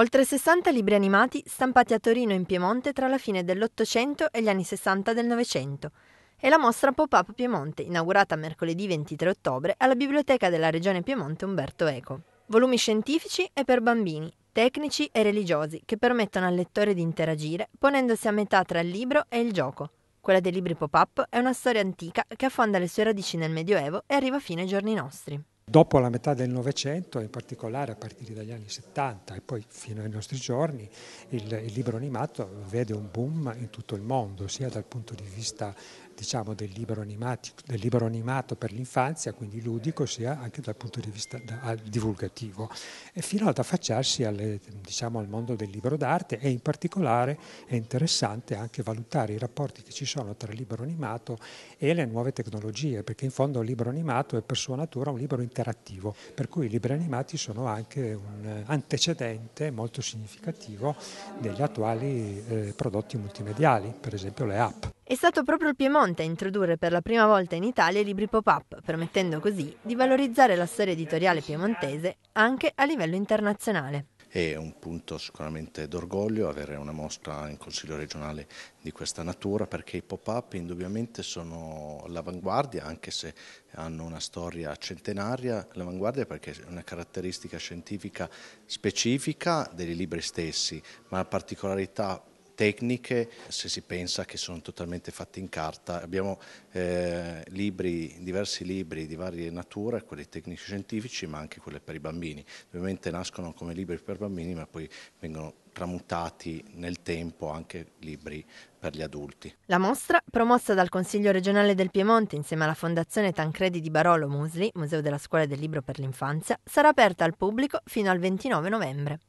Oltre 60 libri animati stampati a Torino in Piemonte tra la fine dell'Ottocento e gli anni 60 del Novecento. E la mostra Pop-up Piemonte, inaugurata mercoledì 23 ottobre alla Biblioteca della Regione Piemonte Umberto Eco. Volumi scientifici e per bambini, tecnici e religiosi che permettono al lettore di interagire ponendosi a metà tra il libro e il gioco. Quella dei libri pop-up è una storia antica che affonda le sue radici nel Medioevo e arriva fino ai giorni nostri. Dopo la metà del Novecento, in particolare a partire dagli anni 70 e poi fino ai nostri giorni, il, il libro animato vede un boom in tutto il mondo, sia dal punto di vista diciamo, del, libro animati, del, libro animato per l'infanzia, quindi ludico, sia anche dal punto di vista divulgativo, e fino ad affacciarsi alle, diciamo, al mondo del libro d'arte e in particolare è interessante anche valutare i rapporti che ci sono tra il libro animato e le nuove tecnologie, perché in fondo il libro animato è per sua natura un libro interno interattivo, per cui i libri animati sono anche un antecedente molto significativo degli attuali eh, prodotti multimediali, per esempio le app. È stato proprio il Piemonte a introdurre per la prima volta in Italia i libri pop-up, permettendo così di valorizzare la storia editoriale piemontese anche a livello internazionale. È un punto sicuramente d'orgoglio avere una mostra in Consiglio regionale di questa natura perché i pop-up indubbiamente sono l'avanguardia anche se hanno una storia centenaria, l'avanguardia perché è una caratteristica scientifica specifica dei libri stessi ma la particolarità tecniche, se si pensa che sono totalmente fatte in carta. Abbiamo eh, libri, diversi libri di varie nature, quelli tecnici scientifici ma anche quelli per i bambini. Ovviamente nascono come libri per bambini ma poi vengono tramutati nel tempo anche libri per gli adulti. La mostra, promossa dal Consiglio regionale del Piemonte insieme alla Fondazione Tancredi di Barolo Musli, Museo della Scuola del Libro per l'Infanzia, sarà aperta al pubblico fino al 29 novembre.